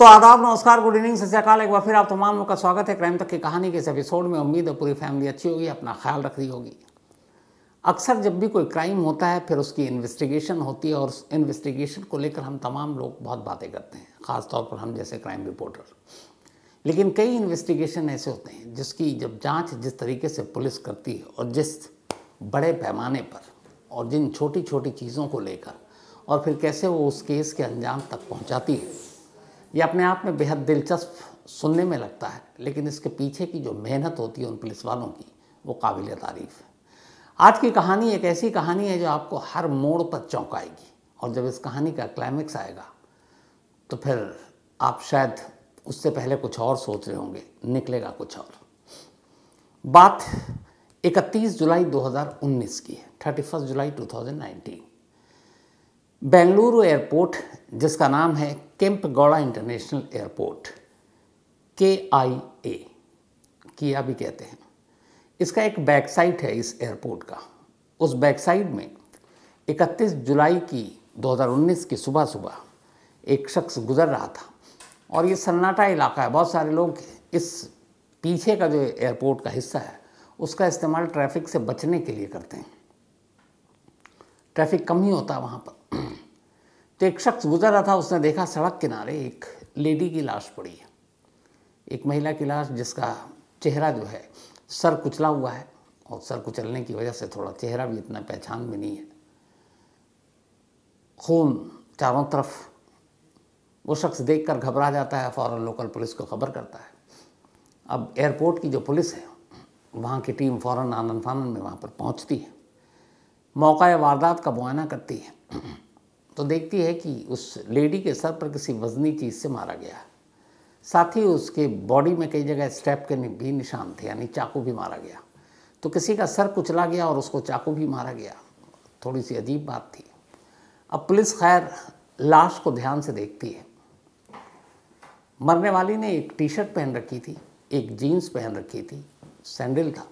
तो आदाब नमस्कार गुड इवनिंग सत्याकाल एक बार फिर आप तमाम लोग का स्वागत है क्राइम तक की कहानी के इस एपिसोड में उम्मीद है पूरी फैमिली अच्छी होगी अपना ख्याल रख रही होगी अक्सर जब भी कोई क्राइम होता है फिर उसकी इन्वेस्टिगेशन होती है और उस इन्वेस्टिगेशन को लेकर हम तमाम लोग बहुत बातें करते हैं ख़ासतौर पर हम जैसे क्राइम रिपोर्टर लेकिन कई इन्वेस्टिगेशन ऐसे होते हैं जिसकी जब जाँच जिस तरीके से पुलिस करती है और जिस बड़े पैमाने पर और जिन छोटी छोटी चीज़ों को लेकर और फिर कैसे वो उस केस के अंजाम तक पहुँचाती है ये अपने आप में बेहद दिलचस्प सुनने में लगता है लेकिन इसके पीछे की जो मेहनत होती है उन पुलिस वालों की वो काबिल तारीफ़ है आज की कहानी एक ऐसी कहानी है जो आपको हर मोड़ पर चौंकाएगी और जब इस कहानी का क्लाइमेक्स आएगा तो फिर आप शायद उससे पहले कुछ और सोच रहे होंगे निकलेगा कुछ और बात 31 जुलाई 2019 की है थर्टी जुलाई 2019 बेंगलुरु एयरपोर्ट जिसका नाम है केम्प गौड़ा इंटरनेशनल एयरपोर्ट के आई ए किया भी कहते हैं इसका एक बैक साइट है इस एयरपोर्ट का उस बैक साइड में 31 जुलाई की 2019 की सुबह सुबह एक शख्स गुजर रहा था और ये सन्नाटा इलाका है बहुत सारे लोग इस पीछे का जो एयरपोर्ट का हिस्सा है उसका इस्तेमाल ट्रैफिक से बचने के लिए करते हैं ट्रैफिक कम ही होता है वहाँ पर तो एक शख्स गुजर रहा था उसने देखा सड़क किनारे एक लेडी की लाश पड़ी है एक महिला की लाश जिसका चेहरा जो है सर कुचला हुआ है और सर कुचलने की वजह से थोड़ा चेहरा भी इतना पहचान भी नहीं है खून चारों तरफ वो शख्स देखकर घबरा जाता है फ़ौर लोकल पुलिस को खबर करता है अब एयरपोर्ट की जो पुलिस है वहाँ की टीम फ़ौर आनंद फानन में वहाँ पर पहुँचती है मौका वारदात का मुआयना करती है तो देखती है कि उस लेडी के सर पर किसी वजनी चीज़ से मारा गया साथ ही उसके बॉडी में कई जगह स्टेप के भी निशान थे यानी चाकू भी मारा गया तो किसी का सर कुचला गया और उसको चाकू भी मारा गया थोड़ी सी अजीब बात थी अब पुलिस खैर लाश को ध्यान से देखती है मरने वाली ने एक टी शर्ट पहन रखी थी एक जीन्स पहन रखी थी सैंडल था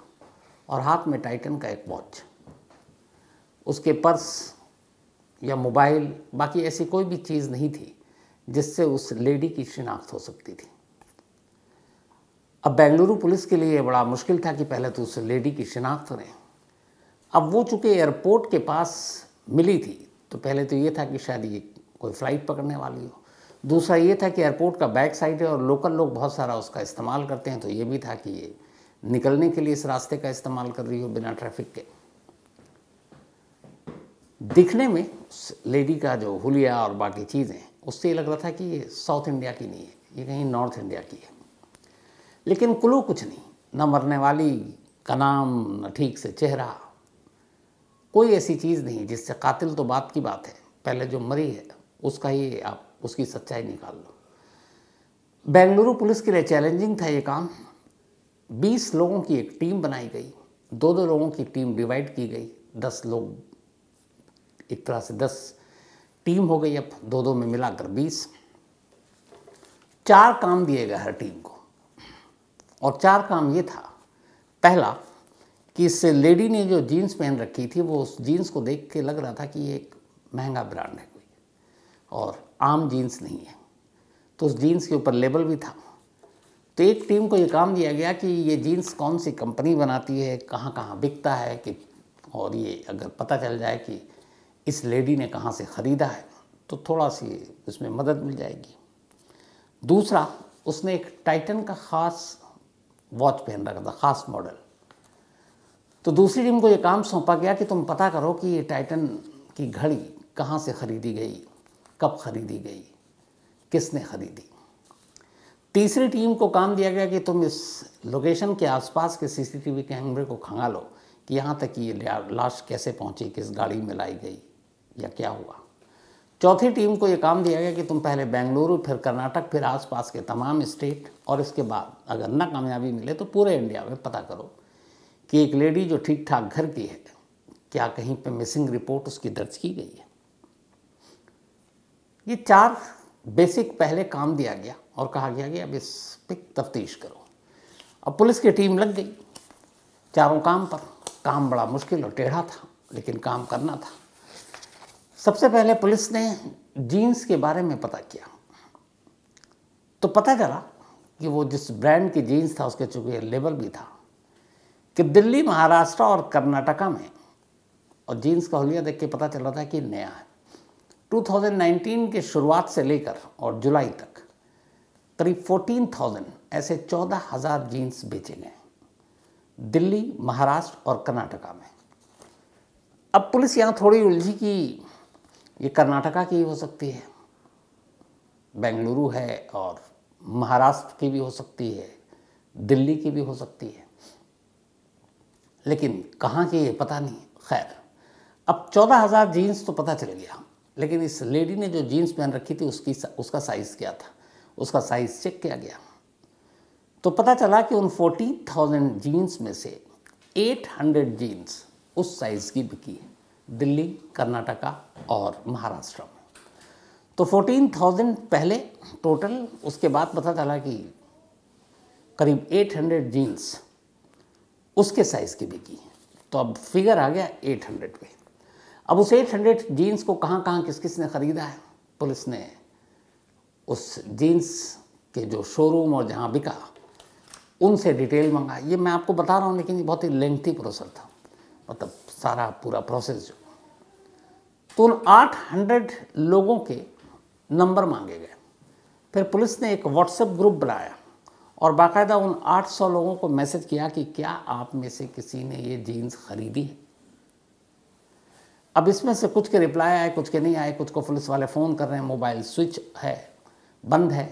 और हाथ में टाइटन का एक वॉच उसके पर्स या मोबाइल बाकी ऐसी कोई भी चीज़ नहीं थी जिससे उस लेडी की शिनाख्त हो सकती थी अब बेंगलुरु पुलिस के लिए बड़ा मुश्किल था कि पहले तो उस लेडी की शिनाख्त करें अब वो चूँकि एयरपोर्ट के पास मिली थी तो पहले तो ये था कि शायद ये कोई फ़्लाइट पकड़ने वाली हो दूसरा ये था कि एयरपोर्ट का बैक साइड है और लोकल लोग बहुत सारा उसका इस्तेमाल करते हैं तो ये भी था कि ये निकलने के लिए इस रास्ते का इस्तेमाल कर रही हो बिना ट्रैफिक के दिखने में लेडी का जो हुलिया और बाकी चीज़ें उससे ये लग रहा था कि ये साउथ इंडिया की नहीं है ये कहीं नॉर्थ इंडिया की है लेकिन क्लू कुछ नहीं न मरने वाली का नाम न ठीक से चेहरा कोई ऐसी चीज़ नहीं जिससे कातिल तो बात की बात है पहले जो मरी है उसका ही आप उसकी सच्चाई निकाल लो बेंगलुरु पुलिस के लिए चैलेंजिंग था ये काम 20 लोगों की एक टीम बनाई गई दो दो लोगों की टीम डिवाइड की गई 10 लोग एक तरह से दस टीम हो गई अब दो दो में मिलाकर बीस चार काम दिए गए हर टीम को और चार काम ये था पहला कि इस लेडी ने जो जीन्स पहन रखी थी वो उस जीन्स को देख के लग रहा था कि ये एक महंगा ब्रांड है कोई और आम जीन्स नहीं है तो उस जीन्स के ऊपर लेबल भी था तो एक टीम को ये काम दिया गया कि ये जीन्स कौन सी कंपनी बनाती है कहाँ कहाँ बिकता है कि और ये अगर पता चल जाए कि इस लेडी ने कहाँ से ख़रीदा है तो थोड़ा सी उसमें मदद मिल जाएगी दूसरा उसने एक टाइटन का ख़ास वॉच पहन रखा था ख़ास मॉडल तो दूसरी टीम को ये काम सौंपा गया कि तुम पता करो कि ये टाइटन की घड़ी कहाँ से ख़रीदी गई कब ख़रीदी गई किसने ख़रीदी तीसरी टीम को काम दिया गया कि तुम इस लोकेशन के आसपास के सीसीटीवी कैमरे को खंगालो कि यहाँ तक कि ये लाश कैसे पहुँची किस गाड़ी में लाई गई या क्या हुआ चौथी टीम को ये काम दिया गया कि तुम पहले बेंगलुरु फिर कर्नाटक फिर आसपास के तमाम स्टेट और इसके बाद अगर ना कामयाबी मिले तो पूरे इंडिया में पता करो कि एक लेडी जो ठीक ठाक घर की है क्या कहीं पे मिसिंग रिपोर्ट उसकी दर्ज की गई है ये चार बेसिक पहले काम दिया गया और कहा गया कि अब इस पर तफ्तीश करो अब पुलिस की टीम लग गई चारों काम पर काम बड़ा मुश्किल और टेढ़ा था लेकिन काम करना था सबसे पहले पुलिस ने जीन्स के बारे में पता किया तो पता चला कि वो जिस ब्रांड की जीन्स था उसके चूंकि लेबल भी था कि दिल्ली महाराष्ट्र और कर्नाटका में और जीन्स का होलिया देख के पता चला था कि नया है 2019 के शुरुआत से लेकर और जुलाई तक करीब 14,000 ऐसे 14,000 जीन्स बेचे गए दिल्ली महाराष्ट्र और कर्नाटका में अब पुलिस यहाँ थोड़ी उलझी की ये कर्नाटका की हो सकती है बेंगलुरु है और महाराष्ट्र की भी हो सकती है दिल्ली की भी हो सकती है लेकिन कहाँ की ये पता नहीं खैर अब चौदह हज़ार जीन्स तो पता चल गया लेकिन इस लेडी ने जो जीन्स पहन रखी थी उसकी उसका साइज़ क्या था उसका साइज़ चेक किया गया तो पता चला कि उन फोर्टीन थाउजेंड जीन्स में से एट हंड्रेड जीन्स उस साइज़ की बिकी है दिल्ली कर्नाटका और महाराष्ट्र में तो 14,000 पहले टोटल उसके बाद पता चला कि करीब 800 जीन्स उसके साइज़ की बिकी हैं तो अब फिगर आ गया 800 पे अब उस 800 जीन्स को कहाँ कहाँ किस किस ने ख़रीदा है पुलिस ने उस जीन्स के जो शोरूम और जहाँ बिका उनसे डिटेल मंगा ये मैं आपको बता रहा हूँ लेकिन ये बहुत ही लेंथी प्रोसेस था मतलब सारा पूरा प्रोसेस जो तो उन 800 लोगों के नंबर मांगे गए फिर पुलिस ने एक व्हाट्सएप ग्रुप बनाया और बाकायदा उन 800 लोगों को मैसेज किया कि क्या आप में से किसी ने ये जीन्स खरीदी है अब इसमें से कुछ के रिप्लाई आए कुछ के नहीं आए कुछ को पुलिस वाले फ़ोन कर रहे हैं मोबाइल स्विच है बंद है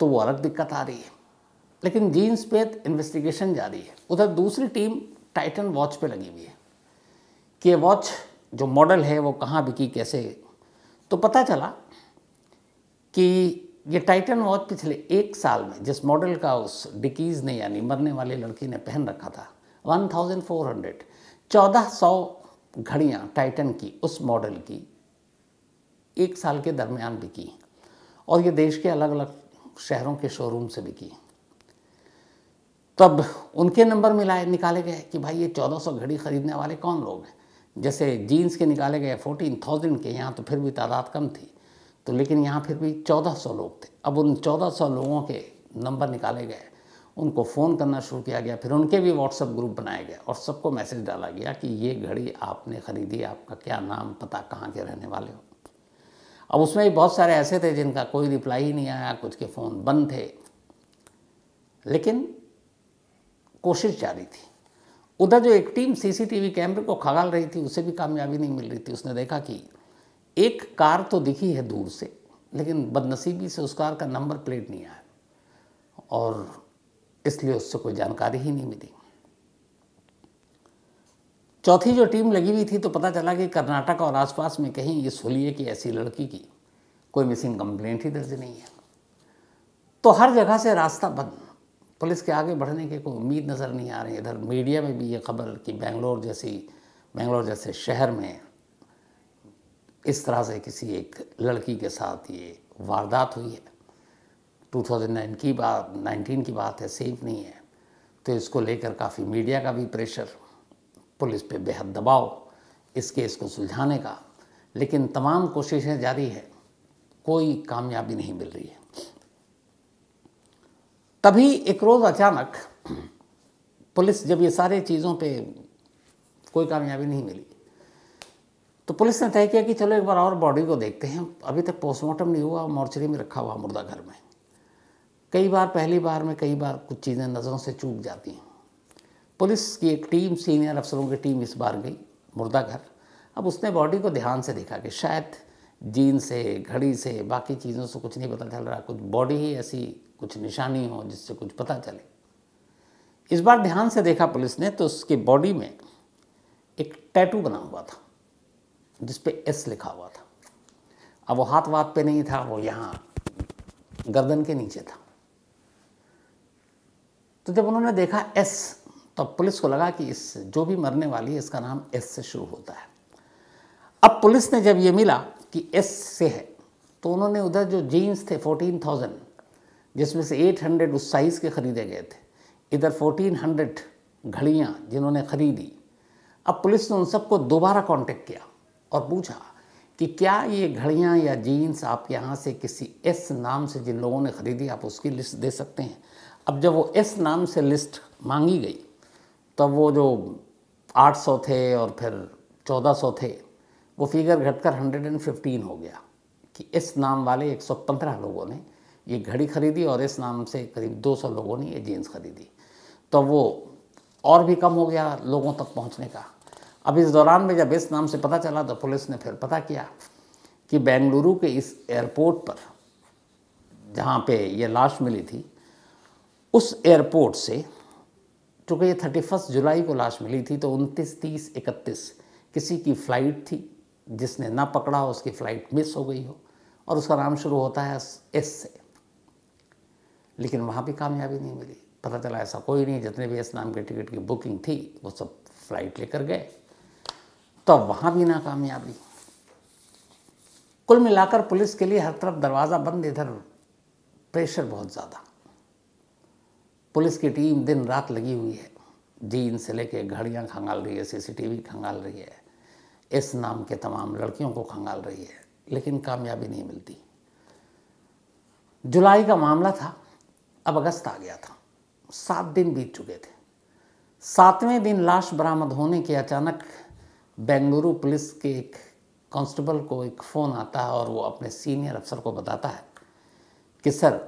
तो वो अलग दिक्कत आ रही है लेकिन जीन्स पे इन्वेस्टिगेशन जारी है उधर दूसरी टीम टाइटन वॉच पे लगी हुई है कि ये वॉच जो मॉडल है वो कहाँ बिकी कैसे तो पता चला कि ये टाइटन वॉच पिछले एक साल में जिस मॉडल का उस डिकीज़ ने यानी मरने वाले लड़की ने पहन रखा था 1400 1400 घड़ियाँ टाइटन की उस मॉडल की एक साल के दरमियान बिकी और ये देश के अलग अलग शहरों के शोरूम से बिकी तब उनके नंबर मिलाए निकाले गए कि भाई ये 1400 घड़ी ख़रीदने वाले कौन लोग हैं जैसे जीन्स के निकाले गए फोर्टीन थाउजेंड के यहाँ तो फिर भी तादाद कम थी तो लेकिन यहाँ फिर भी चौदह सौ लोग थे अब उन चौदह सौ लोगों के नंबर निकाले गए उनको फ़ोन करना शुरू किया गया फिर उनके भी व्हाट्सअप ग्रुप बनाए गए और सबको मैसेज डाला गया कि ये घड़ी आपने ख़रीदी आपका क्या नाम पता कहाँ के रहने वाले हो अब उसमें भी बहुत सारे ऐसे थे जिनका कोई रिप्लाई ही नहीं आया कुछ के फ़ोन बंद थे लेकिन कोशिश जारी थी उधर जो एक टीम सीसीटीवी कैमरे को खगाल रही थी उसे भी कामयाबी नहीं मिल रही थी उसने देखा कि एक कार तो दिखी है दूर से लेकिन बदनसीबी से उस कार का नंबर प्लेट नहीं आया और इसलिए उससे कोई जानकारी ही नहीं मिली चौथी जो टीम लगी हुई थी तो पता चला कि कर्नाटक और आसपास में कहीं इस होलिए की ऐसी लड़की की कोई मिसिंग कंप्लेंट ही दर्ज नहीं है तो हर जगह से रास्ता बंद पुलिस के आगे बढ़ने की कोई उम्मीद नज़र नहीं आ रही इधर मीडिया में भी ये खबर कि बेंगलोर जैसी बेंगलोर जैसे शहर में इस तरह से किसी एक लड़की के साथ ये वारदात हुई है 2009 की बात 19 की बात है सेफ नहीं है तो इसको लेकर काफ़ी मीडिया का भी प्रेशर पुलिस पे बेहद दबाव इस केस को सुलझाने का लेकिन तमाम कोशिशें जारी है कोई कामयाबी नहीं मिल रही है तभी एक रोज़ अचानक पुलिस जब ये सारे चीज़ों पे कोई कामयाबी नहीं मिली तो पुलिस ने तय किया कि चलो एक बार और बॉडी को देखते हैं अभी तक पोस्टमार्टम नहीं हुआ मोर्चरी में रखा हुआ मुर्दा घर में कई बार पहली बार में कई बार कुछ चीज़ें नज़रों से चूक जाती हैं पुलिस की एक टीम सीनियर अफसरों की टीम इस बार गई मुर्दा घर अब उसने बॉडी को ध्यान से देखा कि शायद जीन से घड़ी से बाकी चीज़ों से कुछ नहीं पता चल रहा कुछ बॉडी ही ऐसी कुछ निशानी हो जिससे कुछ पता चले इस बार ध्यान से देखा पुलिस ने तो उसकी बॉडी में एक टैटू बना हुआ था जिस पे एस लिखा हुआ था अब वो हाथ वाथ पे नहीं था वो यहाँ गर्दन के नीचे था तो जब उन्होंने देखा एस तो पुलिस को लगा कि इस जो भी मरने वाली है इसका नाम एस से शुरू होता है अब पुलिस ने जब ये मिला कि एस से है तो उन्होंने उधर जो जीन्स थे फोर्टीन थाउजेंड जिसमें से 800 उस साइज़ के ख़रीदे गए थे इधर 1400 घड़ियाँ जिन्होंने ख़रीदी अब पुलिस ने उन सबको दोबारा कांटेक्ट किया और पूछा कि क्या ये घड़ियाँ या जीन्स आप यहाँ से किसी एस नाम से जिन लोगों ने ख़रीदी आप उसकी लिस्ट दे सकते हैं अब जब वो एस नाम से लिस्ट मांगी गई तब तो वो जो 800 थे और फिर 1400 थे वो फिगर घटकर 115 हो गया कि इस नाम वाले 115 लोगों ने ये घड़ी खरीदी और इस नाम से करीब 200 लोगों ने ये जीन्स खरीदी तो वो और भी कम हो गया लोगों तक पहुंचने का अब इस दौरान में जब इस नाम से पता चला तो पुलिस ने फिर पता किया कि बेंगलुरु के इस एयरपोर्ट पर जहाँ पे ये लाश मिली थी उस एयरपोर्ट से चूँकि ये थर्टी फर्स्ट जुलाई को लाश मिली थी तो उनतीस तीस इकतीस किसी की फ़्लाइट थी जिसने ना पकड़ा उसकी फ़्लाइट मिस हो गई हो और उसका नाम शुरू होता है एस से लेकिन वहाँ भी कामयाबी नहीं मिली पता चला ऐसा कोई नहीं जितने भी इस नाम के टिकट की बुकिंग थी वो सब फ्लाइट लेकर गए तो वहाँ भी नाकामयाबी कुल मिलाकर पुलिस के लिए हर तरफ दरवाज़ा बंद इधर प्रेशर बहुत ज़्यादा पुलिस की टीम दिन रात लगी हुई है जीन से लेके घड़ियाँ खंगाल रही है सीसीटीवी खंगाल रही है इस नाम के तमाम लड़कियों को खंगाल रही है लेकिन कामयाबी नहीं मिलती जुलाई का मामला था अब अगस्त आ गया था सात दिन बीत चुके थे सातवें दिन लाश बरामद होने के अचानक बेंगलुरु पुलिस के एक कांस्टेबल को एक फ़ोन आता है और वो अपने सीनियर अफसर को बताता है कि सर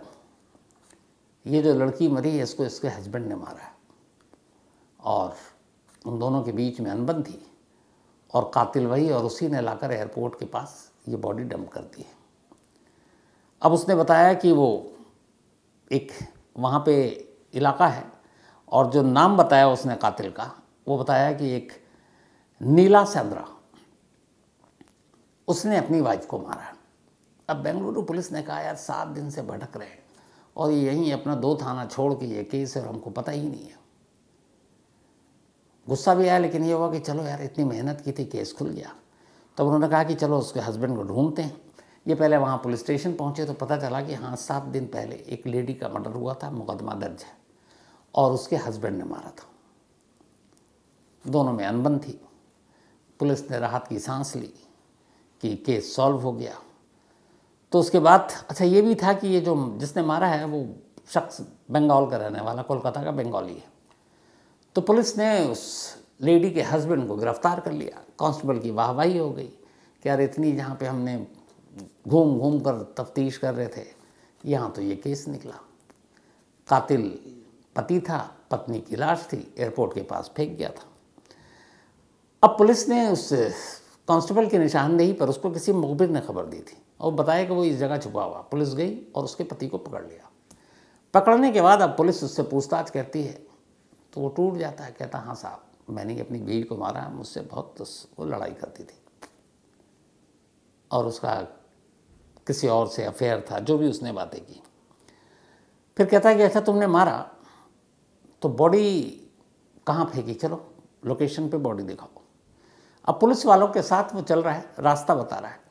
ये जो लड़की मरी है इसको इसके हस्बैंड ने मारा है और उन दोनों के बीच में अनबन थी और कातिल वही और उसी ने लाकर एयरपोर्ट के पास ये बॉडी डंप कर दी है अब उसने बताया कि वो एक वहाँ पे इलाका है और जो नाम बताया उसने कातिल का वो बताया कि एक नीला सेंद्रा उसने अपनी वाइफ को मारा अब बेंगलुरु पुलिस ने कहा यार सात दिन से भटक रहे हैं और ये यहीं अपना दो थाना छोड़ के ये केस और हमको पता ही नहीं है गुस्सा भी आया लेकिन ये हुआ कि चलो यार इतनी मेहनत की थी केस खुल गया तब तो उन्होंने कहा कि चलो उसके हस्बैंड को ढूंढते हैं ये पहले वहाँ पुलिस स्टेशन पहुँचे तो पता चला कि हाँ सात दिन पहले एक लेडी का मर्डर हुआ था मुकदमा दर्ज है और उसके हस्बैंड ने मारा था दोनों में अनबन थी पुलिस ने राहत की सांस ली कि केस सॉल्व हो गया तो उसके बाद अच्छा ये भी था कि ये जो जिसने मारा है वो शख्स बंगाल का रहने वाला कोलकाता का बंगाली है तो पुलिस ने उस लेडी के हस्बैंड को गिरफ्तार कर लिया कांस्टेबल की वाहवाही हो गई कि यार इतनी जहाँ पे हमने घूम घूम कर तफ्तीश कर रहे थे यहाँ तो ये केस निकला कातिल पति था पत्नी की लाश थी एयरपोर्ट के पास फेंक गया था अब पुलिस ने उस कांस्टेबल की निशानदेही पर उसको किसी मुखबिर ने खबर दी थी और बताया कि वो इस जगह छुपा हुआ पुलिस गई और उसके पति को पकड़ लिया पकड़ने के बाद अब पुलिस उससे पूछताछ करती है तो वो टूट जाता है कहता हाँ साहब मैंने अपनी बीवी को मारा मुझसे बहुत वो लड़ाई करती थी और उसका किसी और से अफेयर था जो भी उसने बातें की फिर कहता है कि अच्छा तुमने मारा तो बॉडी कहाँ फेंकी चलो लोकेशन पे बॉडी दिखाओ अब पुलिस वालों के साथ वो चल रहा है रास्ता बता रहा है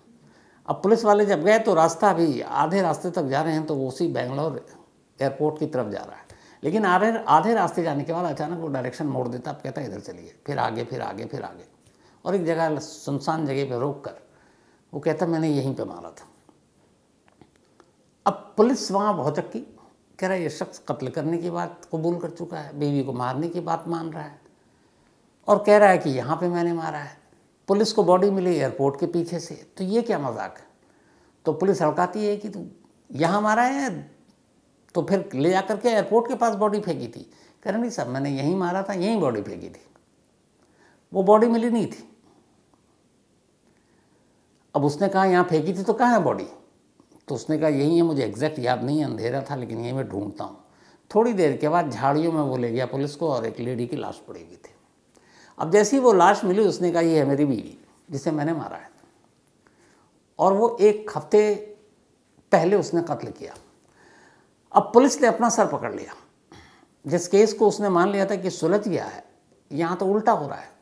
अब पुलिस वाले जब गए तो रास्ता अभी आधे रास्ते तक जा रहे हैं तो वो उसी बेंगलोर एयरपोर्ट की तरफ जा रहा है लेकिन आधे आधे रास्ते जाने के बाद अचानक वो डायरेक्शन मोड़ देता अब कहता है इधर चलिए फिर आगे फिर आगे फिर आगे और एक जगह सुनसान जगह पर रोक कर वो कहता मैंने यहीं पर मारा था अब पुलिस वहाँ बहुत की कह रहा है ये शख्स कत्ल करने की बात कबूल कर चुका है बीवी को मारने की बात मान रहा है और कह रहा है कि यहाँ पे मैंने मारा है पुलिस को बॉडी मिली एयरपोर्ट के पीछे से तो ये क्या मजाक है तो पुलिस हड़काती है कि तू यहाँ मारा है तो फिर ले जा करके एयरपोर्ट के पास बॉडी फेंकी थी कह रहे नहीं सर मैंने यहीं मारा था यहीं बॉडी फेंकी थी वो बॉडी मिली नहीं थी अब उसने कहा यहाँ फेंकी थी तो कहाँ है बॉडी तो उसने कहा यही है मुझे एग्जैक्ट याद नहीं है अंधेरा था लेकिन यही मैं ढूंढता हूँ थोड़ी देर के बाद झाड़ियों में वो ले गया पुलिस को और एक लेडी की लाश पड़ी हुई थी अब जैसे ही वो लाश मिली उसने कहा ये है मेरी बीवी जिसे मैंने मारा है और वो एक हफ्ते पहले उसने कत्ल किया अब पुलिस ने अपना सर पकड़ लिया जिस केस को उसने मान लिया था कि सुलझ गया है यहाँ तो उल्टा हो रहा है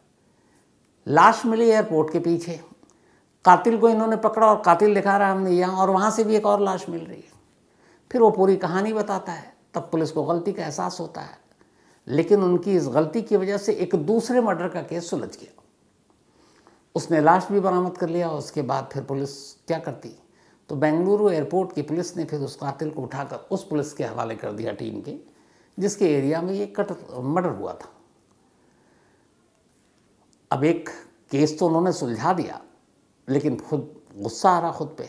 लाश मिली एयरपोर्ट के पीछे कातिल को इन्होंने पकड़ा और कातिल दिखा रहा है हमने यहाँ और वहाँ से भी एक और लाश मिल रही है फिर वो पूरी कहानी बताता है तब पुलिस को गलती का एहसास होता है लेकिन उनकी इस गलती की वजह से एक दूसरे मर्डर का केस सुलझ गया उसने लाश भी बरामद कर लिया और उसके बाद फिर पुलिस क्या करती तो बेंगलुरु एयरपोर्ट की पुलिस ने फिर उस कातिल को उठाकर उस पुलिस के हवाले कर दिया टीम के जिसके एरिया में ये कट मर्डर हुआ था अब एक केस तो उन्होंने सुलझा दिया लेकिन खुद गुस्सा आ रहा खुद पे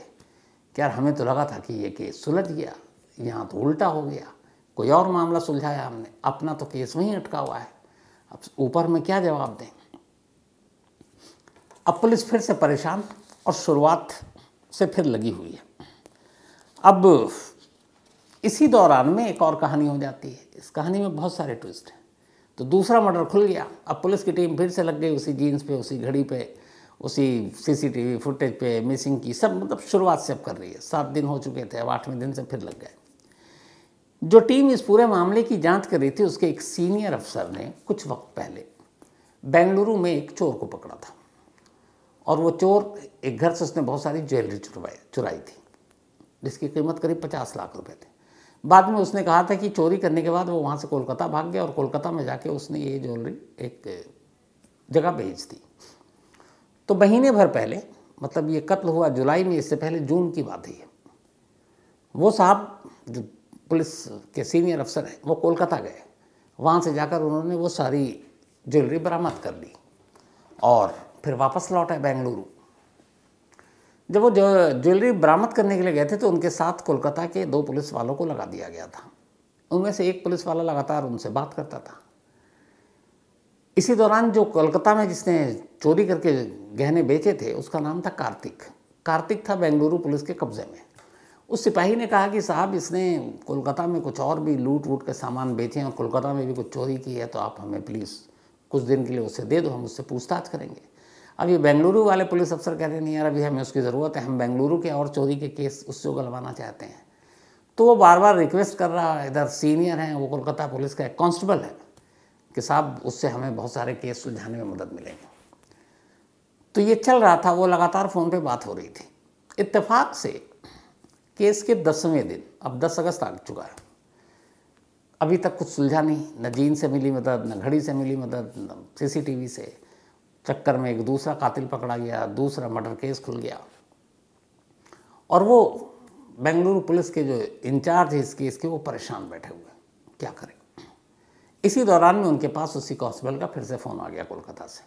कि यार हमें तो लगा था कि ये केस सुलझ गया यहाँ तो उल्टा हो गया कोई और मामला सुलझाया हमने अपना तो केस वहीं अटका हुआ है अब ऊपर में क्या जवाब दें अब पुलिस फिर से परेशान और शुरुआत से फिर लगी हुई है अब इसी दौरान में एक और कहानी हो जाती है इस कहानी में बहुत सारे ट्विस्ट हैं तो दूसरा मर्डर खुल गया अब पुलिस की टीम फिर से लग गई उसी जीन्स पे उसी घड़ी पे उसी सीसीटीवी फुटेज पे मिसिंग की सब मतलब शुरुआत से अब कर रही है सात दिन हो चुके थे अब आठवें दिन से फिर लग गए जो टीम इस पूरे मामले की जांच कर रही थी उसके एक सीनियर अफसर ने कुछ वक्त पहले बेंगलुरु में एक चोर को पकड़ा था और वो चोर एक घर से उसने बहुत सारी ज्वेलरी चुरवाई चुराई थी जिसकी कीमत करीब पचास लाख रुपए थी बाद में उसने कहा था कि चोरी करने के बाद वो वहाँ से कोलकाता भाग गया और कोलकाता में जाके उसने ये ज्वेलरी एक जगह भेज दी तो महीने भर पहले मतलब ये कत्ल हुआ जुलाई में इससे पहले जून की बात है वो साहब जो पुलिस के सीनियर अफसर हैं वो कोलकाता गए वहाँ से जाकर उन्होंने वो सारी ज्वेलरी बरामद कर ली और फिर वापस लौट आए बेंगलुरु जब वो ज्वेलरी बरामद करने के लिए गए थे तो उनके साथ कोलकाता के दो पुलिस वालों को लगा दिया गया था उनमें से एक पुलिस वाला लगातार उनसे बात करता था इसी दौरान जो कोलकाता में जिसने चोरी करके गहने बेचे थे उसका नाम था कार्तिक कार्तिक था बेंगलुरु पुलिस के कब्ज़े में उस सिपाही ने कहा कि साहब इसने कोलकाता में कुछ और भी लूट वूट के सामान बेचे हैं और कोलकाता में भी कुछ चोरी की है तो आप हमें प्लीज़ कुछ दिन के लिए उसे दे दो हम उससे पूछताछ करेंगे अब ये बेंगलुरु वाले पुलिस अफसर कह रहे नहीं यार अभी हमें उसकी ज़रूरत है हम बेंगलुरु के और चोरी के केस उससे उगलवाना चाहते हैं तो वो बार बार रिक्वेस्ट कर रहा है इधर सीनियर हैं वो कोलकाता पुलिस का एक कॉन्स्टेबल है कि साहब उससे हमें बहुत सारे केस सुलझाने में मदद मिलेगी तो ये चल रहा था वो लगातार फ़ोन पे बात हो रही थी इत्तेफाक से केस के दसवें दिन अब दस अगस्त आ चुका है अभी तक कुछ सुलझा नहीं न जीन से मिली मदद न घड़ी से मिली मदद न सीसीटीवी से चक्कर में एक दूसरा कातिल पकड़ा गया दूसरा मर्डर केस खुल गया और वो बेंगलुरु पुलिस के जो इंचार्ज है इस केस के वो परेशान बैठे हुए क्या करें इसी दौरान में उनके पास उसी कॉन्स्टेबल का फिर से फ़ोन आ गया कोलकाता से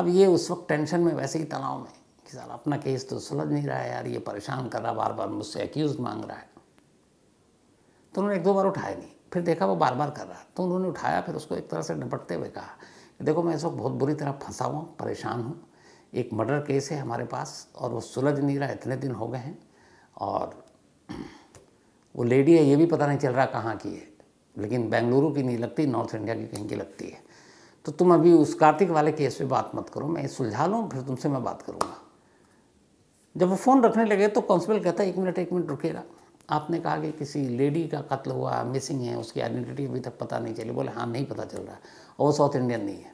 अब ये उस वक्त टेंशन में वैसे ही तनाव में कि सर अपना केस तो सुलझ नहीं रहा है यार ये परेशान कर रहा बार बार मुझसे एक्यूज मांग रहा है तो उन्होंने एक दो बार उठाया नहीं फिर देखा वो बार बार कर रहा तो उन्होंने उठाया फिर उसको एक तरह से निपटते हुए कहा देखो मैं इस वक्त बहुत बुरी तरह फंसा हुआ परेशान हूँ एक मर्डर केस है हमारे पास और वो सुलझ नहीं रहा इतने दिन हो गए हैं और वो लेडी है ये भी पता नहीं चल रहा कहाँ की है लेकिन बेंगलुरु की नहीं लगती नॉर्थ इंडिया की कहीं की लगती है तो तुम अभी उस कार्तिक वाले केस पे बात मत करो मैं सुलझा लूँ फिर तुमसे मैं बात करूँगा जब वो फ़ोन रखने लगे तो कॉन्स्टेबल कहता है एक मिनट एक मिनट रुकेगा आपने कहा कि किसी लेडी का कत्ल हुआ मिसिंग है उसकी आइडेंटिटी अभी तक पता नहीं चली बोले हाँ नहीं पता चल रहा और वो साउथ इंडियन नहीं है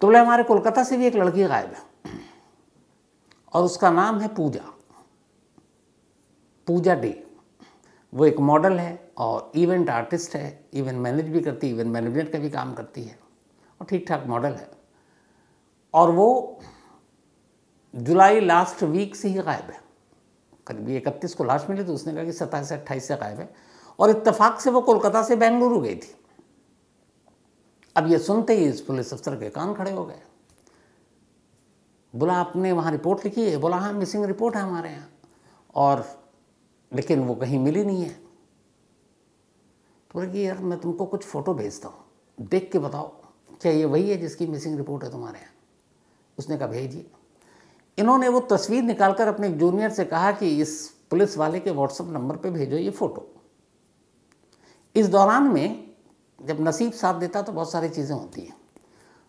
तो बोले हमारे कोलकाता से भी एक लड़की गायब है और उसका नाम है पूजा पूजा डे वो एक मॉडल है और इवेंट आर्टिस्ट है इवेंट मैनेज भी करती है इवेंट मैनेजमेंट का भी काम करती है और ठीक ठाक मॉडल है और वो जुलाई लास्ट वीक से ही गायब है करीब इकतीस को लास्ट मिली तो उसने कहा कि सत्ताईस से अट्ठाईस से गायब है और इत्तेफाक से वो कोलकाता से बेंगलुरु गई थी अब ये सुनते ही इस पुलिस अफसर के कान खड़े हो गए बोला आपने वहाँ रिपोर्ट लिखी है बोला हाँ मिसिंग रिपोर्ट है हमारे यहाँ और लेकिन वो कहीं मिली नहीं है बोले कि यार मैं तुमको कुछ फ़ोटो भेजता हूँ देख के बताओ क्या ये वही है जिसकी मिसिंग रिपोर्ट है तुम्हारे यहाँ उसने कहा भेजिए इन्होंने वो तस्वीर निकालकर अपने जूनियर से कहा कि इस पुलिस वाले के व्हाट्सअप नंबर पे भेजो ये फ़ोटो इस दौरान में जब नसीब साथ देता तो बहुत सारी चीज़ें होती हैं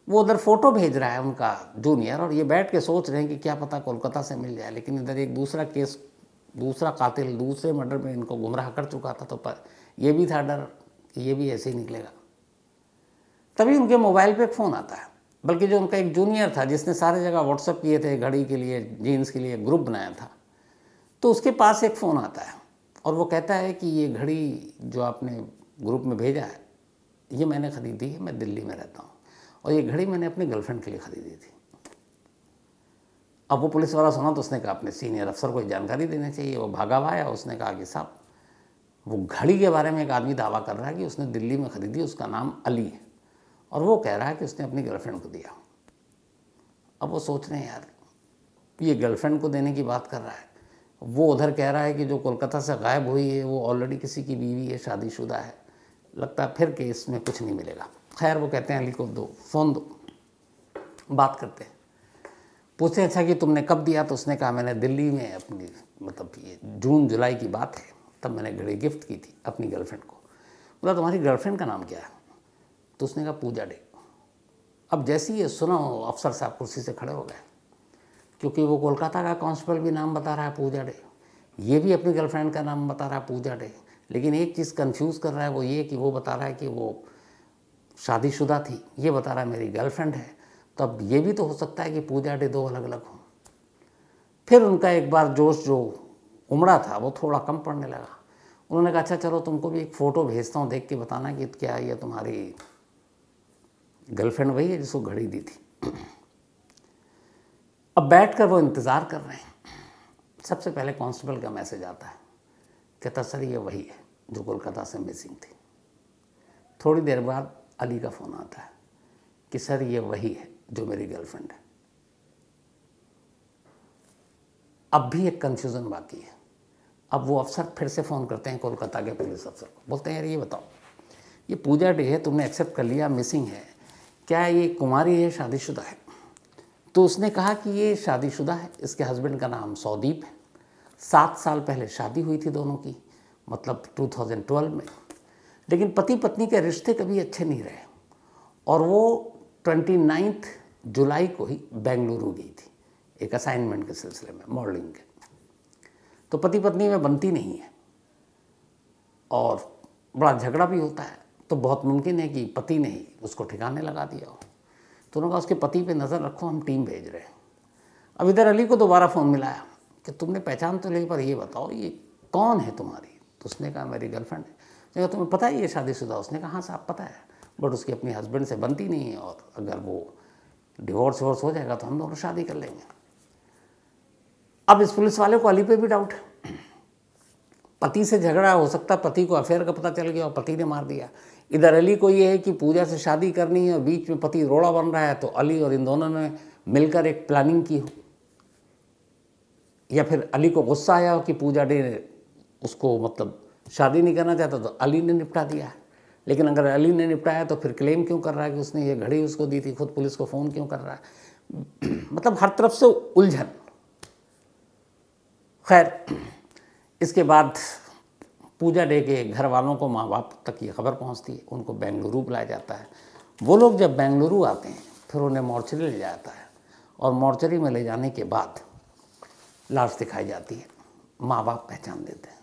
वो उधर फ़ोटो भेज रहा है उनका जूनियर और ये बैठ के सोच रहे हैं कि क्या पता कोलकाता से मिल जाए लेकिन इधर एक दूसरा केस दूसरा कातिल दूसरे मर्डर में इनको गुमराह कर चुका था तो पर ये भी था डर कि ये भी ऐसे ही निकलेगा तभी उनके मोबाइल पे फ़ोन आता है बल्कि जो उनका एक जूनियर था जिसने सारे जगह व्हाट्सअप किए थे घड़ी के लिए जीन्स के लिए ग्रुप बनाया था तो उसके पास एक फ़ोन आता है और वो कहता है कि ये घड़ी जो आपने ग्रुप में भेजा है ये मैंने ख़रीदी है मैं दिल्ली में रहता हूँ और ये घड़ी मैंने अपनी गर्लफ्रेंड के लिए ख़रीदी थी अब वो पुलिस वाला सुना तो उसने कहा अपने सीनियर अफसर को जानकारी देनी चाहिए वो भागा हुआ उसने कहा कि साहब वो घड़ी के बारे में एक आदमी दावा कर रहा है कि उसने दिल्ली में ख़रीदी उसका नाम अली है और वो कह रहा है कि उसने अपनी गर्लफ्रेंड को दिया अब वो सोच रहे हैं यार ये गर्लफ्रेंड को देने की बात कर रहा है वो उधर कह रहा है कि जो कोलकाता से गायब हुई है वो ऑलरेडी किसी की बीवी है शादीशुदा है लगता है फिर केस में कुछ नहीं मिलेगा खैर वो कहते हैं अली को दो फ़ोन दो बात करते हैं पूछते अच्छा कि तुमने कब दिया तो उसने कहा मैंने दिल्ली में अपनी मतलब ये जून जुलाई की बात है तब मैंने घड़ी गिफ्ट की थी अपनी गर्लफ्रेंड को बोला तुम्हारी गर्लफ्रेंड का नाम क्या है तो उसने कहा पूजा डे अब जैसे ही ये सुना अफसर साहब कुर्सी से खड़े हो गए क्योंकि वो कोलकाता का कांस्टेबल भी नाम बता रहा है पूजा डे ये भी अपनी गर्लफ्रेंड का नाम बता रहा है पूजा डे लेकिन एक चीज़ कन्फ्यूज़ कर रहा है वो ये कि वो बता रहा है कि वो शादीशुदा थी ये बता रहा है मेरी गर्लफ्रेंड है तो अब ये भी तो हो सकता है कि पूजा डे दो अलग अलग हों फिर उनका एक बार जोश जो उमड़ा था वो थोड़ा कम पड़ने लगा उन्होंने कहा अच्छा चलो तुमको भी एक फ़ोटो भेजता हूँ देख के बताना कि क्या ये तुम्हारी गर्लफ्रेंड वही है जिसको घड़ी दी थी अब बैठ कर वो इंतज़ार कर रहे हैं सबसे पहले कांस्टेबल का मैसेज आता है कहता सर ये वही है जो कोलकाता से मिसिंग थी थोड़ी देर बाद अली का फ़ोन आता है कि सर ये वही है जो मेरी गर्लफ्रेंड है अब भी एक कन्फ्यूज़न बाकी है अब वो अफसर फिर से फ़ोन करते हैं कोलकाता के पुलिस अफसर को बोलते हैं यार ये बताओ ये पूजा डे है तुमने एक्सेप्ट कर लिया मिसिंग है क्या ये कुमारी है शादीशुदा है तो उसने कहा कि ये शादीशुदा है इसके हस्बैंड का नाम सौदीप है सात साल पहले शादी हुई थी दोनों की मतलब 2012 में लेकिन पति पत्नी के रिश्ते कभी अच्छे नहीं रहे और वो ट्वेंटी जुलाई को ही बेंगलुरु गई थी एक असाइनमेंट के सिलसिले में मॉडलिंग के तो पति पत्नी में बनती नहीं है और बड़ा झगड़ा भी होता है तो बहुत मुमकिन है कि पति ने ही उसको ठिकाने लगा दिया हो तो उन्होंने कहा उसके पति पे नज़र रखो हम टीम भेज रहे हैं अब इधर अली को दोबारा फ़ोन मिलाया कि तुमने पहचान तो ली पर ये बताओ ये कौन है तुम्हारी तो उसने कहा मेरी गर्लफ्रेंड है उसने तो कहा तुम्हें पता है ये शादीशुदा उसने कहा हाँ साहब पता है बट उसके अपने हस्बैंड से बनती नहीं है और अगर वो डिवोर्स वोर्स हो जाएगा तो हम दोनों शादी कर लेंगे अब इस पुलिस वाले को अली पे भी डाउट है पति से झगड़ा हो सकता पति को अफेयर का पता चल गया और पति ने मार दिया इधर अली को ये है कि पूजा से शादी करनी है और बीच में पति रोड़ा बन रहा है तो अली और इन दोनों ने मिलकर एक प्लानिंग की हो या फिर अली को गुस्सा आया हो कि पूजा डे उसको मतलब शादी नहीं करना चाहता तो अली ने निपटा दिया है लेकिन अगर अली ने निपटाया तो फिर क्लेम क्यों कर रहा है कि उसने ये घड़ी उसको दी थी खुद पुलिस को फ़ोन क्यों कर रहा है मतलब हर तरफ से उलझन खैर इसके बाद पूजा डे के घर वालों को माँ बाप तक ये खबर पहुँचती है उनको बेंगलुरु बुलाया जाता है वो लोग जब बेंगलुरु आते हैं फिर उन्हें मॉर्चरी ले जाता है और मॉर्चरी में ले जाने के बाद लाश दिखाई जाती है माँ बाप पहचान देते हैं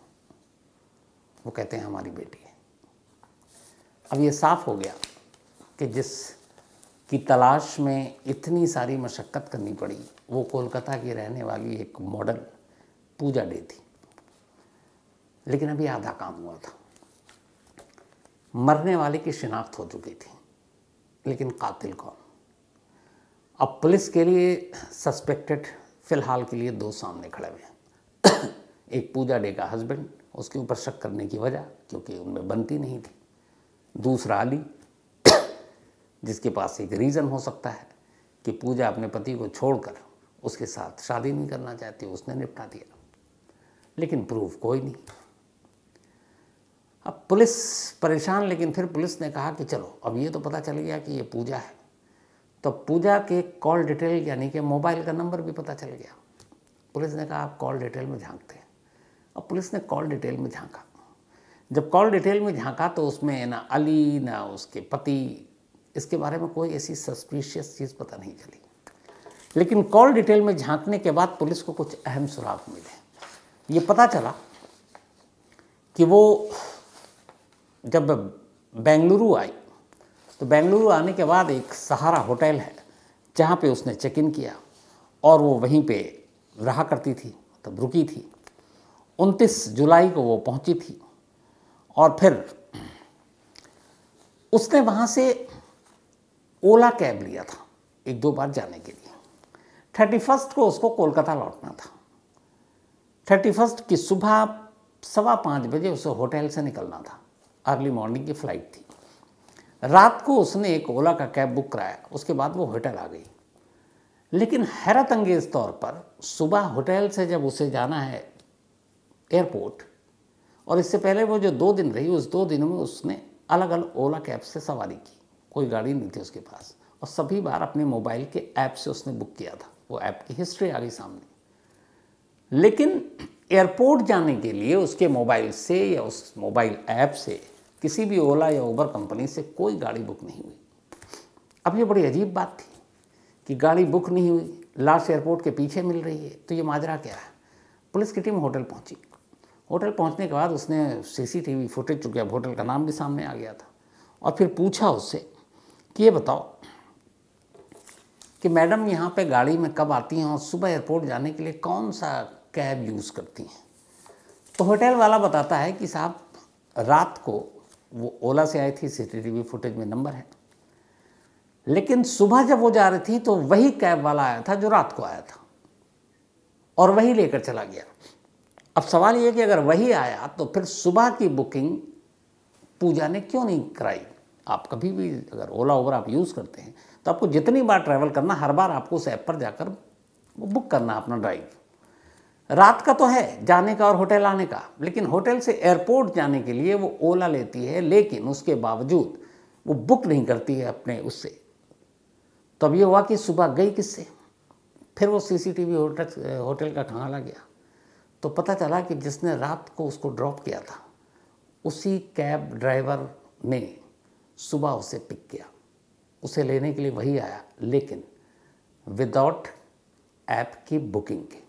वो कहते हैं हमारी बेटी है अब ये साफ हो गया कि जिस की तलाश में इतनी सारी मशक्क़त करनी पड़ी वो कोलकाता की रहने वाली एक मॉडल पूजा डे थी लेकिन अभी आधा काम हुआ था मरने वाले की शिनाख्त हो चुकी थी लेकिन कातिल कौन अब पुलिस के लिए सस्पेक्टेड फिलहाल के लिए दो सामने खड़े हुए हैं एक पूजा डे का हस्बैंड उसके ऊपर शक करने की वजह क्योंकि उनमें बनती नहीं थी दूसरा अली जिसके पास एक रीज़न हो सकता है कि पूजा अपने पति को छोड़कर उसके साथ शादी नहीं करना चाहती उसने निपटा दिया लेकिन प्रूफ कोई नहीं अब पुलिस परेशान लेकिन फिर पुलिस ने कहा कि चलो अब ये तो पता चल गया कि ये पूजा है तो पूजा के कॉल डिटेल यानी कि मोबाइल का नंबर भी पता चल गया पुलिस ने कहा आप कॉल डिटेल में झांकते हैं अब पुलिस ने कॉल डिटेल में झांका जब कॉल डिटेल में झांका तो उसमें ना अली ना उसके पति इसके बारे में कोई ऐसी सस्पिशियस चीज़ पता नहीं चली लेकिन कॉल डिटेल में झांकने के बाद पुलिस को कुछ अहम सुराग मिले ये पता चला कि वो जब बेंगलुरु आई तो बेंगलुरु आने के बाद एक सहारा होटल है जहाँ पे उसने चेक इन किया और वो वहीं पे रहा करती थी तब मतलब रुकी थी 29 जुलाई को वो पहुँची थी और फिर उसने वहाँ से ओला कैब लिया था एक दो बार जाने के लिए थर्टी फर्स्ट को उसको कोलकाता लौटना था थर्टी फर्स्ट की सुबह सवा पाँच बजे उसे होटल से निकलना था अर्ली मॉर्निंग की फ़्लाइट थी रात को उसने एक ओला का कैब बुक कराया उसके बाद वो होटल आ गई लेकिन हैरत अंगेज तौर पर सुबह होटल से जब उसे जाना है एयरपोर्ट और इससे पहले वो जो दो दिन रही उस दो दिनों में उसने अलग अलग ओला कैब से सवारी की कोई गाड़ी नहीं थी उसके पास और सभी बार अपने मोबाइल के ऐप से उसने बुक किया था वो ऐप की हिस्ट्री आ गई सामने लेकिन एयरपोर्ट जाने के लिए उसके मोबाइल से या उस मोबाइल ऐप से किसी भी ओला या उबर कंपनी से कोई गाड़ी बुक नहीं हुई अब ये बड़ी अजीब बात थी कि गाड़ी बुक नहीं हुई लास्ट एयरपोर्ट के पीछे मिल रही है तो ये माजरा क्या है पुलिस की टीम होटल पहुंची होटल पहुंचने के बाद उसने सीसीटीवी फुटेज चूँकि अब होटल का नाम भी सामने आ गया था और फिर पूछा उससे कि ये बताओ कि मैडम यहाँ पे गाड़ी में कब आती हैं और सुबह एयरपोर्ट जाने के लिए कौन सा कैब यूज़ करती हैं तो होटल वाला बताता है कि साहब रात को वो ओला से आई थी सीसीटीवी फुटेज में नंबर है लेकिन सुबह जब वो जा रही थी तो वही कैब वाला आया था जो रात को आया था और वही लेकर चला गया अब सवाल ये कि अगर वही आया तो फिर सुबह की बुकिंग पूजा ने क्यों नहीं कराई आप कभी भी अगर ओला ओबर आप यूज़ करते हैं तो आपको जितनी बार ट्रैवल करना हर बार आपको उस ऐप पर जाकर बुक करना अपना ड्राइव रात का तो है जाने का और होटल आने का लेकिन होटल से एयरपोर्ट जाने के लिए वो ओला लेती है लेकिन उसके बावजूद वो बुक नहीं करती है अपने उससे तो अब ये हुआ कि सुबह गई किससे फिर वो सीसीटीवी होटल होटल का ठहाला गया तो पता चला कि जिसने रात को उसको ड्रॉप किया था उसी कैब ड्राइवर ने सुबह उसे पिक किया उसे लेने के लिए वही आया लेकिन विदाउट ऐप की बुकिंग के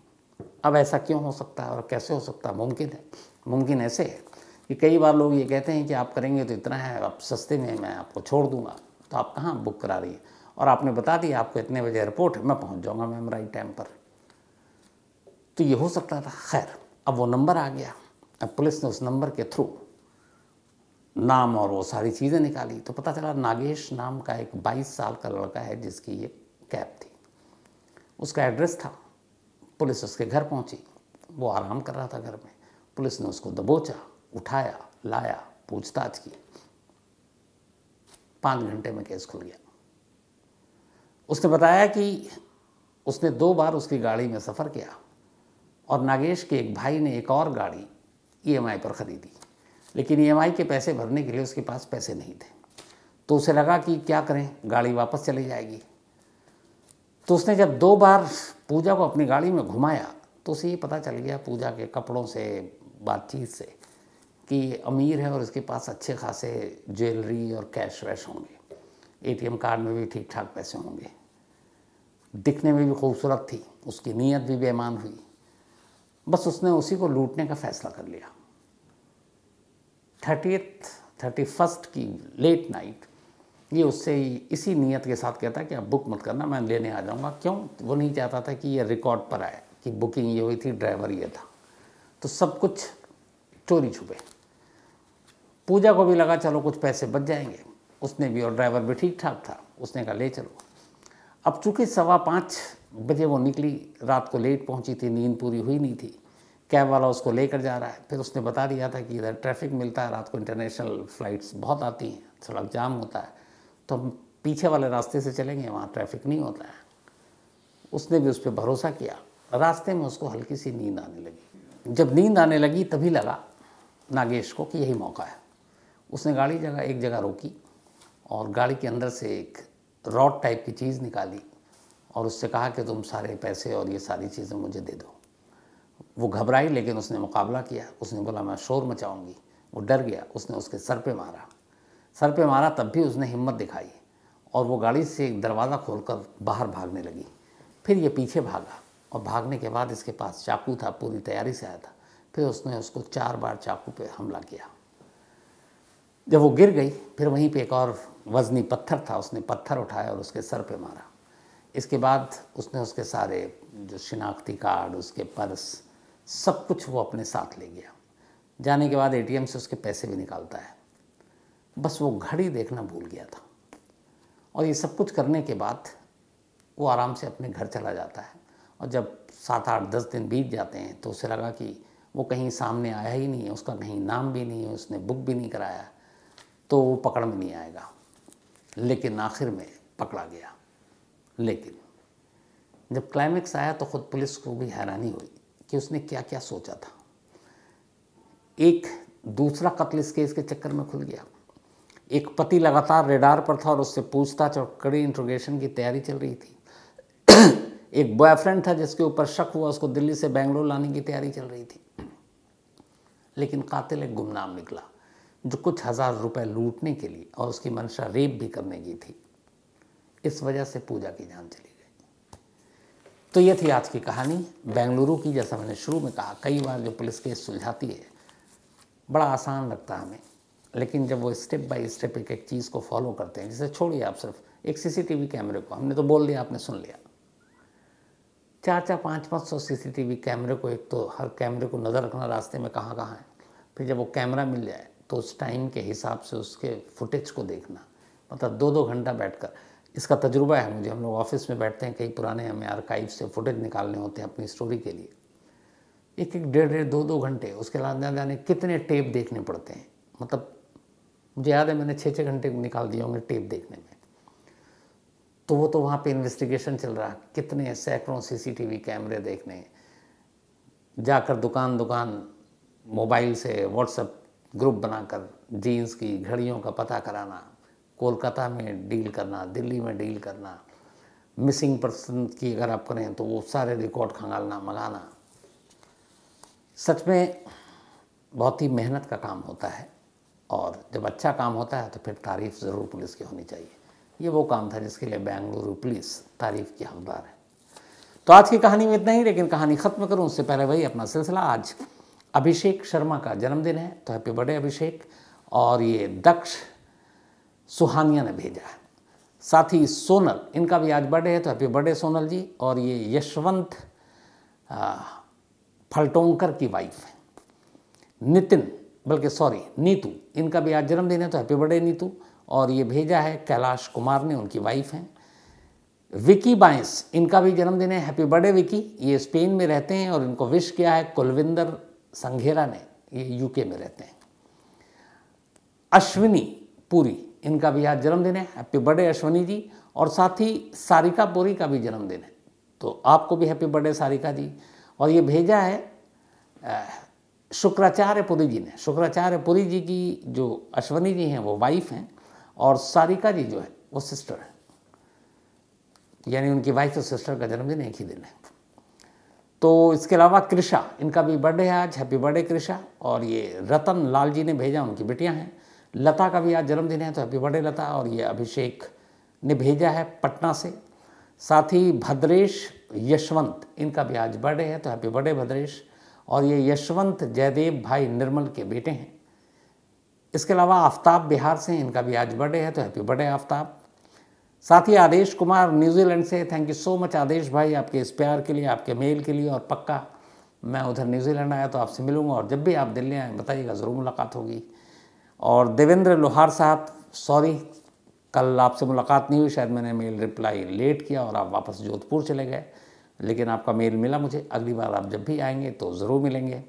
अब ऐसा क्यों हो सकता है और कैसे हो सकता है मुमकिन है मुमकिन ऐसे है कि कई बार लोग ये कहते हैं कि आप करेंगे तो इतना है आप सस्ते में मैं आपको छोड़ दूंगा तो आप कहाँ बुक करा रही है और आपने बता दिया आपको इतने बजे एयरपोर्ट है मैं पहुँच जाऊँगा मैम राइट टाइम पर तो ये हो सकता था खैर अब वो नंबर आ गया अब पुलिस ने उस नंबर के थ्रू नाम और वो सारी चीज़ें निकाली तो पता चला नागेश नाम का एक 22 साल का लड़का है जिसकी ये कैब थी उसका एड्रेस था पुलिस उसके घर पहुंची वो आराम कर रहा था घर में पुलिस ने उसको दबोचा उठाया लाया पूछताछ की पाँच घंटे में केस खुल गया उसने बताया कि उसने दो बार उसकी गाड़ी में सफ़र किया और नागेश के एक भाई ने एक और गाड़ी ईएमआई e पर ख़रीदी लेकिन ईएमआई e के पैसे भरने के लिए उसके पास पैसे नहीं थे तो उसे लगा कि क्या करें गाड़ी वापस चली जाएगी तो उसने जब दो बार पूजा को अपनी गाड़ी में घुमाया तो उसे ये पता चल गया पूजा के कपड़ों से बातचीत से कि अमीर है और इसके पास अच्छे खासे ज्वेलरी और कैश वैश होंगे ए कार्ड में भी ठीक ठाक पैसे होंगे दिखने में भी खूबसूरत थी उसकी नीयत भी बेमान हुई बस उसने उसी को लूटने का फैसला कर लिया थर्टी थर्टी फर्स्ट की लेट नाइट ये उससे इसी नीयत के साथ कहता है कि आप बुक मत करना मैं लेने आ जाऊँगा क्यों वो नहीं चाहता था कि ये रिकॉर्ड पर आए कि बुकिंग ये हुई थी ड्राइवर ये था तो सब कुछ चोरी छुपे पूजा को भी लगा चलो कुछ पैसे बच जाएंगे उसने भी और ड्राइवर भी ठीक ठाक था उसने कहा ले चलो अब चूँकि सवा पाँच बजे वो निकली रात को लेट पहुंची थी नींद पूरी हुई नहीं थी कैब वाला उसको लेकर जा रहा है फिर उसने बता दिया था कि इधर ट्रैफिक मिलता है रात को इंटरनेशनल फ़्लाइट्स बहुत आती हैं सड़क जाम होता है तो हम पीछे वाले रास्ते से चलेंगे वहाँ ट्रैफिक नहीं होता है उसने भी उस पर भरोसा किया रास्ते में उसको हल्की सी नींद आने लगी जब नींद आने लगी तभी लगा नागेश को कि यही मौका है उसने गाड़ी जगह एक जगह रोकी और गाड़ी के अंदर से एक रॉड टाइप की चीज़ निकाली और उससे कहा कि तुम सारे पैसे और ये सारी चीज़ें मुझे दे दो वो घबराई लेकिन उसने मुकाबला किया उसने बोला मैं शोर मचाऊंगी वो डर गया उसने उसके सर पे मारा सर पे मारा तब भी उसने हिम्मत दिखाई और वो गाड़ी से एक दरवाज़ा खोलकर बाहर भागने लगी फिर ये पीछे भागा और भागने के बाद इसके पास चाकू था पूरी तैयारी से आया था फिर उसने उसको चार बार चाकू पे हमला किया जब वो गिर गई फिर वहीं पे एक और वजनी पत्थर था उसने पत्थर उठाया और उसके सर पे मारा इसके बाद उसने उसके सारे जो शिनाख्ती कार्ड उसके पर्स सब कुछ वो अपने साथ ले गया जाने के बाद एटीएम से उसके पैसे भी निकालता है बस वो घड़ी देखना भूल गया था और ये सब कुछ करने के बाद वो आराम से अपने घर चला जाता है और जब सात आठ दस दिन बीत जाते हैं तो उसे लगा कि वो कहीं सामने आया ही नहीं है उसका कहीं नाम भी नहीं है उसने बुक भी नहीं कराया तो वो पकड़ में नहीं आएगा लेकिन आखिर में पकड़ा गया लेकिन जब क्लाइमेक्स आया तो ख़ुद पुलिस को भी हैरानी हुई कि उसने क्या क्या सोचा था एक दूसरा कत्ल इस केस के चक्कर में खुल गया एक पति लगातार रेडार पर था और उससे पूछताछ और कड़ी इंट्रोगेशन की तैयारी चल रही थी एक बॉयफ्रेंड था जिसके ऊपर शक हुआ उसको दिल्ली से बेंगलोर लाने की तैयारी चल रही थी लेकिन कातिल एक गुमनाम निकला जो कुछ हज़ार रुपए लूटने के लिए और उसकी मंशा रेप भी करने की थी इस वजह से पूजा की जान चली गई तो ये थी आज की कहानी बेंगलुरु की जैसा मैंने शुरू में कहा कई बार जो पुलिस केस सुलझाती है बड़ा आसान लगता है हमें लेकिन जब वो स्टेप बाय स्टेप एक एक चीज़ को फॉलो करते हैं जैसे छोड़िए आप सिर्फ एक सीसीटीवी कैमरे को हमने तो बोल दिया आपने सुन लिया चार चार पाँच पाँच सौ सीसीटीवी कैमरे को एक तो हर कैमरे को नज़र रखना रास्ते में कहाँ कहाँ है फिर जब वो कैमरा मिल जाए तो उस टाइम के हिसाब से उसके फुटेज को देखना मतलब दो दो घंटा बैठकर इसका तजुर्बा है मुझे हम लोग ऑफिस में बैठते हैं कई पुराने हमें आर्काइव से फुटेज निकालने होते हैं अपनी स्टोरी के लिए एक एक डेढ़ डेढ़ दो दो घंटे उसके अलावा जाने कितने टेप देखने पड़ते हैं मतलब मुझे याद है मैंने छः छः घंटे निकाल दिए होंगे टेप देखने में तो वो तो वहाँ पे इन्वेस्टिगेशन चल रहा कितने सैकड़ों सीसीटीवी कैमरे देखने जाकर दुकान दुकान मोबाइल से व्हाट्सएप ग्रुप बनाकर जीन्स की घड़ियों का पता कराना कोलकाता में डील करना दिल्ली में डील करना मिसिंग पर्सन की अगर आप करें तो वो सारे रिकॉर्ड खंगालना मंगाना सच में बहुत ही मेहनत का काम होता है और जब अच्छा काम होता है तो फिर तारीफ ज़रूर पुलिस की होनी चाहिए ये वो काम था जिसके लिए बेंगलुरु पुलिस तारीफ की हकदार है तो आज की कहानी में इतना ही लेकिन कहानी ख़त्म करूँ उससे पहले वही अपना सिलसिला आज अभिषेक शर्मा का जन्मदिन है तो हैप्पी बर्थडे अभिषेक और ये दक्ष सुहानिया ने भेजा है साथ ही सोनल इनका भी आज बर्थडे है तो हैप्पी बर्थडे सोनल जी और ये यशवंत फलटोंकर की वाइफ है नितिन बल्कि सॉरी नीतू इनका भी आज जन्मदिन है तो हैप्पी बर्थडे नीतू और ये भेजा है कैलाश कुमार ने उनकी वाइफ हैं विकी बाइंस इनका भी जन्मदिन है हैप्पी बर्थडे विकी ये स्पेन में रहते हैं और इनको विश किया है कुलविंदर संघेरा ने ये यूके में रहते हैं अश्विनी पुरी इनका भी आज जन्मदिन है हैप्पी बर्थडे अश्विनी जी और साथ ही सारिका पुरी का भी जन्मदिन है तो आपको भी हैप्पी बर्थडे सारिका जी और ये भेजा है शुक्राचार्य पुरी जी ने शुक्राचार्य पुरी जी की जो अश्वनी जी हैं वो वाइफ हैं और सारिका जी जो है वो सिस्टर है यानी उनकी वाइफ और सिस्टर का जन्मदिन एक ही दिन है तो इसके अलावा कृषा इनका भी बर्थडे है आज हैप्पी बर्थडे कृषा और ये रतन लाल जी ने भेजा उनकी बेटियां हैं लता का भी आज जन्मदिन है तो हैप्पी बर्थडे लता और ये अभिषेक ने भेजा है पटना से साथ ही भद्रेश यशवंत इनका भी आज बर्थडे है तो हैप्पी बर्थडे भद्रेश और ये यशवंत जयदेव भाई निर्मल के बेटे हैं इसके अलावा आफ्ताब बिहार से इनका भी आज बर्थडे है तो हैप्पी बर्थडे आफ्ताब साथ ही आदेश कुमार न्यूजीलैंड से thank you so much Adesh भाई आपके इस प्यार के लिए आपके मेल के लिए और पक्का मैं उधर न्यूजीलैंड आया तो आपसे मिलूंगा और जब भी आप दिल्ली आए बताइएगा ज़रूर मुलाकात होगी और देवेंद्र लोहार साहब सॉरी कल आपसे मुलाकात नहीं हुई शायद मैंने मेल रिप्लाई लेट किया और आप वापस जोधपुर चले गए लेकिन आपका मेल मिला मुझे अगली बार आप जब भी आएंगे तो ज़रूर मिलेंगे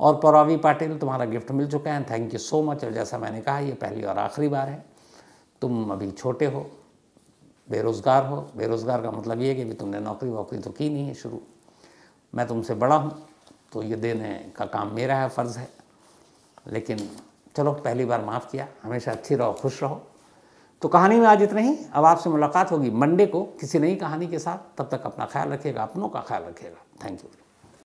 और पौरावी पाटिल तुम्हारा गिफ्ट मिल चुका है थैंक यू सो मच और जैसा मैंने कहा ये पहली और आखिरी बार है तुम अभी छोटे हो बेरोज़गार हो बेरोज़गार का मतलब ये है कि अभी तुमने नौकरी वोकरी तो की नहीं है शुरू मैं तुमसे बड़ा हूँ तो ये देने का काम मेरा है फ़र्ज़ है लेकिन चलो पहली बार माफ़ किया हमेशा अच्छी रहो खुश रहो तो कहानी में आज इतना ही अब आपसे मुलाकात होगी मंडे को किसी नई कहानी के साथ तब तक अपना ख्याल रखिएगा अपनों का ख्याल रखिएगा थैंक यू